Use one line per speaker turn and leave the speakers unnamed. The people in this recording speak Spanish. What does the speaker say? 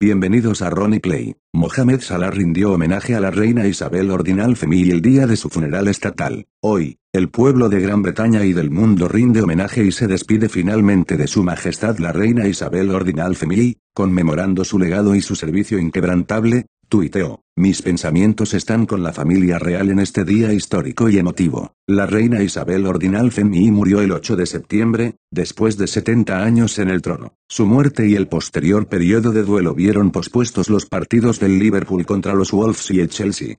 Bienvenidos a Ronnie Play. Mohamed Salah rindió homenaje a la reina Isabel Ordinal Femi el día de su funeral estatal. Hoy, el pueblo de Gran Bretaña y del mundo rinde homenaje y se despide finalmente de su majestad la reina Isabel Ordinal Femi, conmemorando su legado y su servicio inquebrantable, tuiteo, Mis pensamientos están con la familia real en este día histórico y emotivo. La reina Isabel Ordinal y murió el 8 de septiembre, después de 70 años en el trono. Su muerte y el posterior periodo de duelo vieron pospuestos los partidos del Liverpool contra los Wolves y el Chelsea.